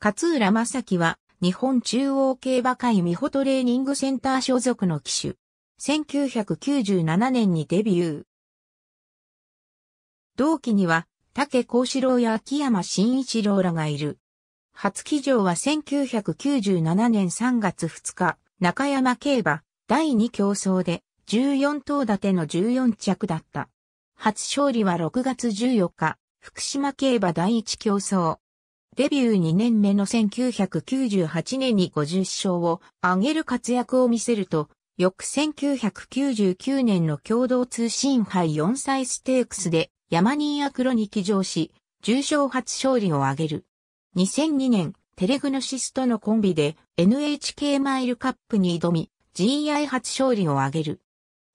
勝浦正樹は、日本中央競馬会美穂トレーニングセンター所属の騎手。1997年にデビュー。同期には、竹幸四郎や秋山慎一郎らがいる。初騎乗は1997年3月2日、中山競馬第2競争で14頭立ての14着だった。初勝利は6月14日、福島競馬第1競争。デビュー2年目の1998年に50勝を挙げる活躍を見せると、翌1999年の共同通信杯4歳ステークスでヤマニーアクロに騎乗し、重賞初勝利を挙げる。2002年、テレグノシスとのコンビで NHK マイルカップに挑み、GI 初勝利を挙げる。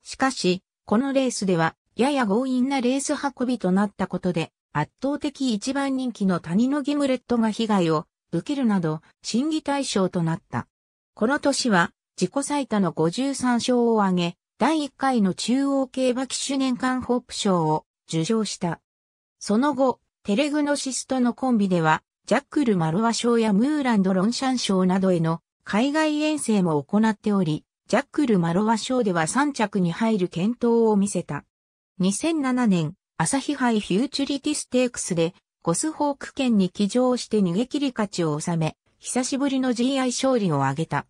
しかし、このレースでは、やや強引なレース運びとなったことで、圧倒的一番人気の谷のギムレットが被害を受けるなど審議対象となった。この年は自己最多の53勝を挙げ、第1回の中央競馬騎手年間ホープ賞を受賞した。その後、テレグノシスとのコンビでは、ジャックル・マロワ賞やムーランド・ロンシャン賞などへの海外遠征も行っており、ジャックル・マロワ賞では3着に入る検討を見せた。2007年、朝日杯フューチュリティステークスで、ゴスホーク圏に騎乗して逃げ切り勝ちを収め、久しぶりの GI 勝利を挙げた。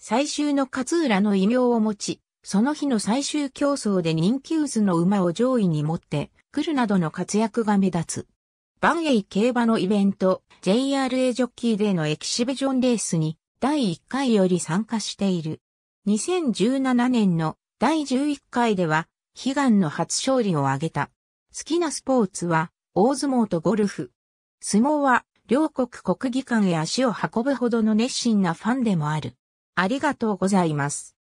最終の勝浦の異名を持ち、その日の最終競争で人気渦の馬を上位に持って来るなどの活躍が目立つ。バンエイ競馬のイベント JRA ジョッキーデーのエキシビジョンレースに第1回より参加している。2017年の第11回では悲願の初勝利を挙げた。好きなスポーツは、大相撲とゴルフ。相撲は、両国国技館へ足を運ぶほどの熱心なファンでもある。ありがとうございます。